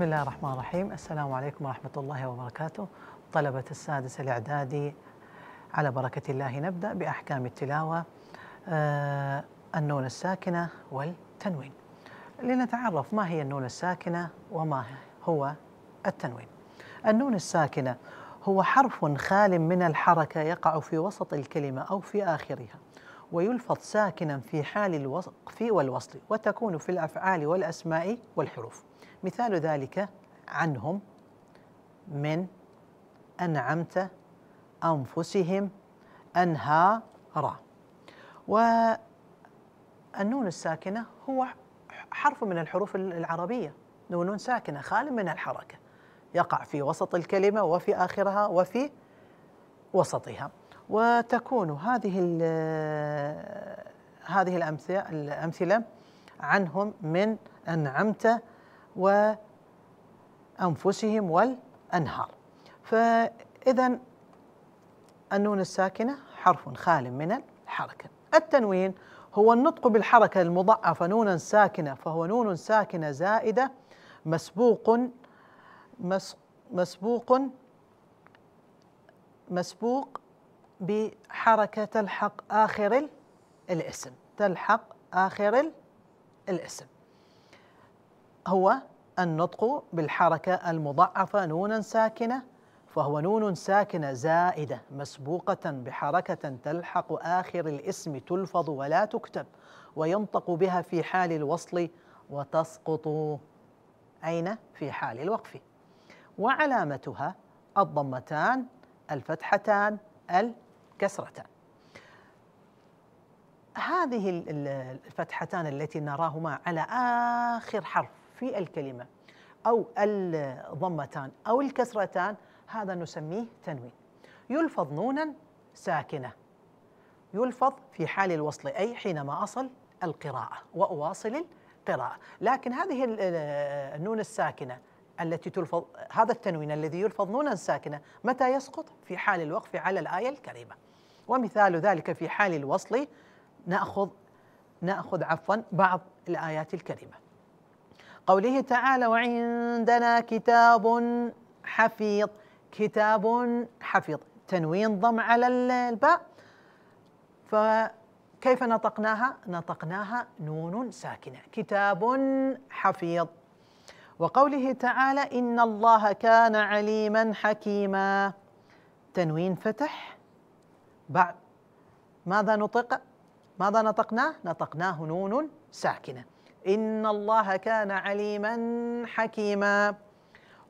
بسم الله الرحمن الرحيم السلام عليكم ورحمة الله وبركاته طلبة السادس الإعدادي على بركة الله نبدأ بأحكام التلاوة آه النون الساكنة والتنوين لنتعرف ما هي النون الساكنة وما هو التنوين النون الساكنة هو حرف خال من الحركة يقع في وسط الكلمة أو في آخرها ويلفظ ساكنا في حال الوقف والوصل وتكون في الأفعال والأسماء والحروف مثال ذلك عنهم من أنعمت أنفسهم أنهارا والنون الساكنة هو حرف من الحروف العربية نون ساكنة خال من الحركة يقع في وسط الكلمة وفي آخرها وفي وسطها وتكون هذه هذه الأمثلة عنهم من أنعمت وأنفسهم والأنهار فإذا النون الساكنة حرف خال من الحركة التنوين هو النطق بالحركة المضعفة نونا ساكنة فهو نون ساكنة زائدة مسبوق مسبوق مسبوق بحركة تلحق آخر الاسم تلحق آخر الاسم هو النطق بالحركة المضعفة نونا ساكنة فهو نون ساكنة زائدة مسبوقة بحركة تلحق آخر الاسم تلفظ ولا تكتب وينطق بها في حال الوصل وتسقط أين؟ في حال الوقف وعلامتها الضمتان الفتحتان الكسرتان هذه الفتحتان التي نراهما على آخر حرف في الكلمة أو الضمتان أو الكسرتان هذا نسميه تنوين يلفظ نونا ساكنة يلفظ في حال الوصل أي حينما أصل القراءة وأواصل القراءة لكن هذه النون الساكنة التي تلفظ هذا التنوين الذي يلفظ نونا ساكنة متى يسقط في حال الوقف على الآية الكريمة ومثال ذلك في حال الوصل نأخذ نأخذ عفوا بعض الآيات الكريمة قوله تعالى وعندنا كتاب حفيظ كتاب حفيظ تنوين ضم على الباء فكيف نطقناها نطقناها نون ساكنة كتاب حفيظ وقوله تعالى إن الله كان عليما حكيما تنوين فتح بعد ماذا نطق ماذا نطقناه نطقناه نون ساكنه إن الله كان عليما حكيما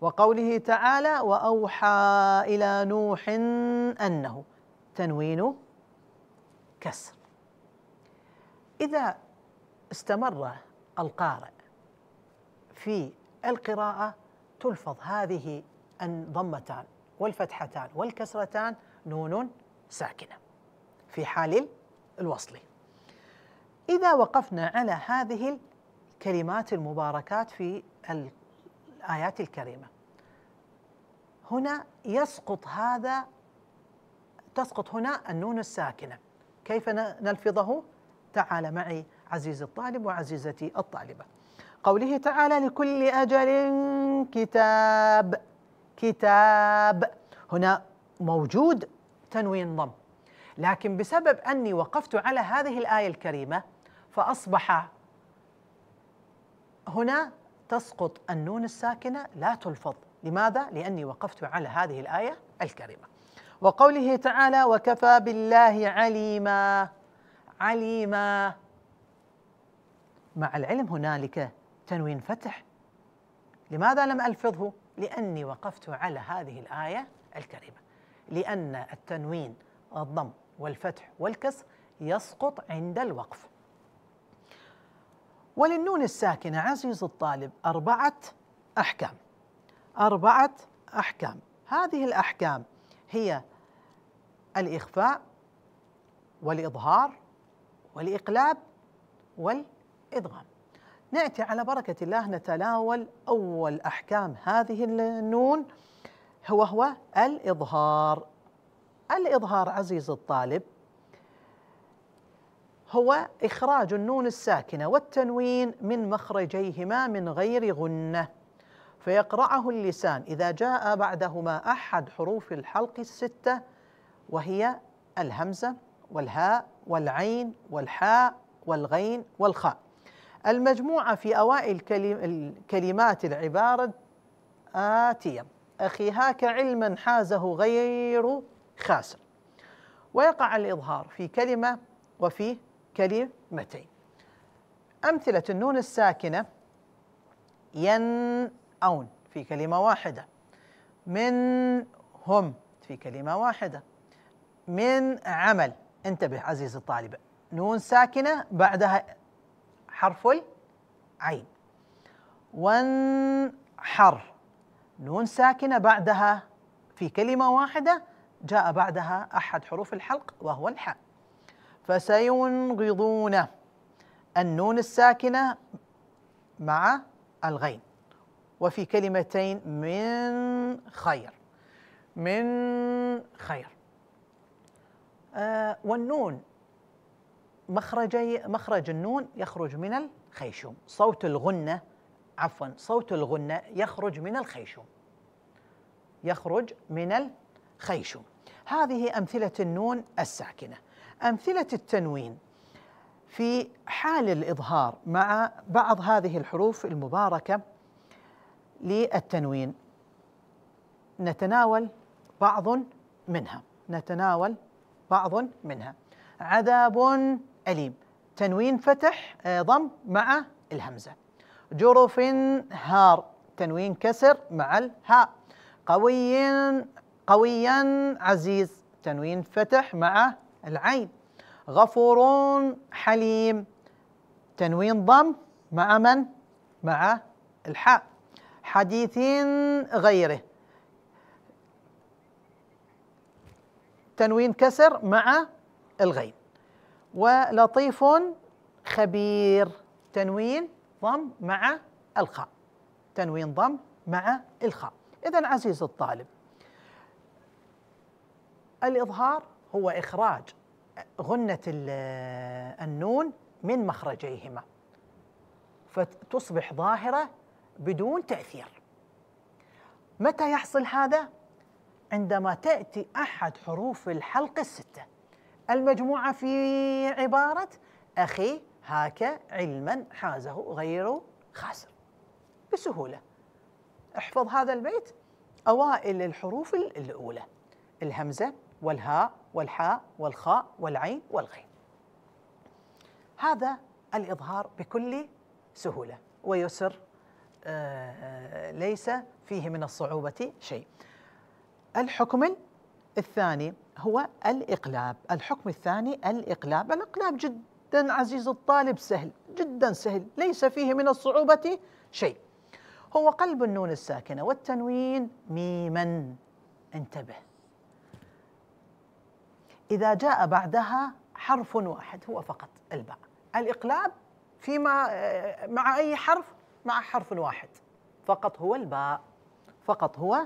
وقوله تعالى وأوحى إلى نوح أنه تنوين كسر إذا استمر القارئ في القراءة تلفظ هذه الضمتان والفتحتان والكسرتان نون ساكنة في حال الوصل إذا وقفنا على هذه الكلمات المباركات في الآيات الكريمة هنا يسقط هذا تسقط هنا النون الساكنة كيف نلفظه؟ تعال معي عزيزي الطالب وعزيزتي الطالبة قوله تعالى لكل أجل كتاب كتاب هنا موجود تنوين ضم لكن بسبب أني وقفت على هذه الآية الكريمة فأصبح هنا تسقط النون الساكنة لا تلفظ لماذا؟ لأني وقفت على هذه الآية الكريمة وقوله تعالى وكفى بالله عليما عليما مع العلم هنالك تنوين فتح لماذا لم ألفظه؟ لأني وقفت على هذه الآية الكريمة لأن التنوين الضم والفتح والكسر يسقط عند الوقف وللنون الساكنة عزيز الطالب أربعة أحكام أربعة أحكام هذه الأحكام هي الإخفاء والإظهار والإقلاب والإدغام نأتي على بركة الله نتناول أول أحكام هذه النون هو هو الإظهار الإظهار عزيز الطالب هو إخراج النون الساكنة والتنوين من مخرجيهما من غير غنة فيقرعه اللسان إذا جاء بعدهما أحد حروف الحلق الستة وهي الهمزة والهاء والعين والحاء والغين والخاء المجموعة في أوائل كلمات العبارة آتية أخيهاك علما حازه غير خاسر ويقع الإظهار في كلمة وفي كلمتين أمثلة النون الساكنة ين أون في كلمة واحدة من هم في كلمة واحدة من عمل انتبه عزيزي الطالب نون ساكنة بعدها حرف العين ون حر نون ساكنة بعدها في كلمة واحدة جاء بعدها أحد حروف الحلق وهو الحاء فسينغضونه النون الساكنة مع الغين وفي كلمتين من خير من خير آه والنون مخرجي مخرج النون يخرج من الخيشوم صوت الغنة عفوا صوت الغنة يخرج من الخيشوم يخرج من الخيشوم هذه أمثلة النون الساكنة أمثلة التنوين في حال الإظهار مع بعض هذه الحروف المباركة للتنوين نتناول بعض منها نتناول بعض منها عذاب أليم تنوين فتح ضم مع الهمزة جرف هار تنوين كسر مع الهاء قوي قويا عزيز تنوين فتح مع العين غفور حليم تنوين ضم مع من؟ مع الحاء حديث غيره تنوين كسر مع الغين ولطيف خبير تنوين ضم مع الخاء تنوين ضم مع الخاء إذا عزيز الطالب الإظهار هو إخراج غنة النون من مخرجيهما فتصبح ظاهرة بدون تأثير متى يحصل هذا؟ عندما تأتي أحد حروف الحلق الستة المجموعة في عبارة أخي هاك علما حازه غير خاسر بسهولة احفظ هذا البيت أوائل الحروف الأولى الهمزة والهاء والحاء والخاء والعين والغين هذا الإظهار بكل سهولة ويسر آه، آه، ليس فيه من الصعوبة شيء الحكم الثاني هو الإقلاب الحكم الثاني الإقلاب الإقلاب جدا عزيز الطالب سهل جدا سهل ليس فيه من الصعوبة شيء هو قلب النون الساكنة والتنوين ميما انتبه إذا جاء بعدها حرف واحد هو فقط الباء الإقلاب فيما آه، مع أي حرف مع حرف واحد فقط هو الباء فقط هو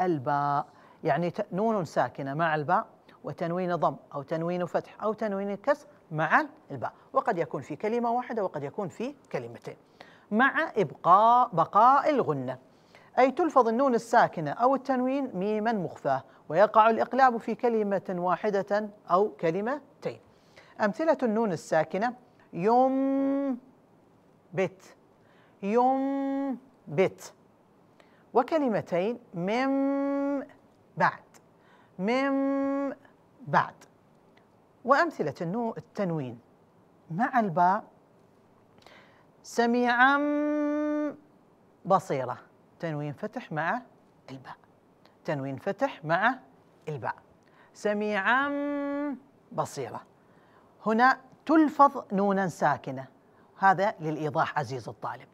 الباء يعني نون ساكنة مع الباء وتنوين ضم أو تنوين فتح أو تنوين كسر مع الباء وقد يكون في كلمة واحدة وقد يكون في كلمتين مع إبقاء بقاء الغنة أي تلفظ النون الساكنة أو التنوين ميما مخفاة ويقع الإقلاب في كلمة واحدة أو كلمتين أمثلة النون الساكنة يوم بت يوم بت وكلمتين مم بعد مم بعد وأمثلة النو التنوين مع الباء سميعا بصيرة تنوين فتح مع الباء تنوين فتح مع الباء سميعا بصيرة هنا تلفظ نونا ساكنة هذا للإيضاح عزيز الطالب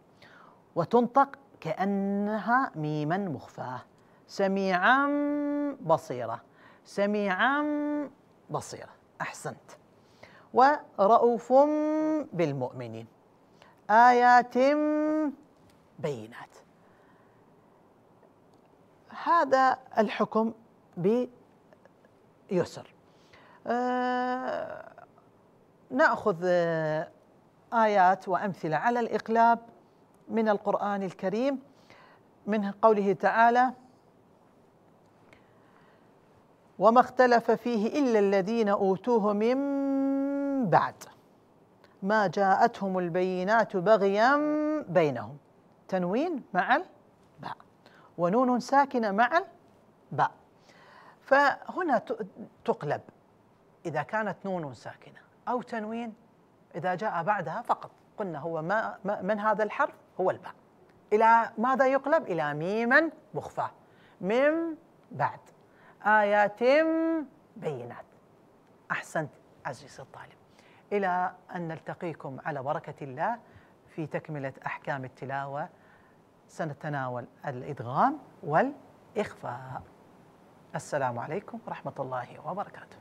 وتنطق كأنها ميما مخفاة سميعا بصيرة سميعا بصيرة أحسنت ورؤوف بالمؤمنين آيات بينات هذا الحكم بيسر آه، ناخذ آه، ايات وامثله على الاقلاب من القران الكريم من قوله تعالى وما اختلف فيه الا الذين اوتوه من بعد ما جاءتهم البينات بغيا بينهم تنوين مع ونون ساكنة مع باء فهنا تقلب إذا كانت نون ساكنة أو تنوين إذا جاء بعدها فقط قلنا هو ما من هذا الحرف هو الباء إلى ماذا يقلب إلى ميما مخفى من بعد آيات بينات أحسنت عزيزي الطالب إلى أن نلتقيكم على بركة الله في تكملة أحكام التلاوة سنتناول الإدغام والإخفاء السلام عليكم ورحمة الله وبركاته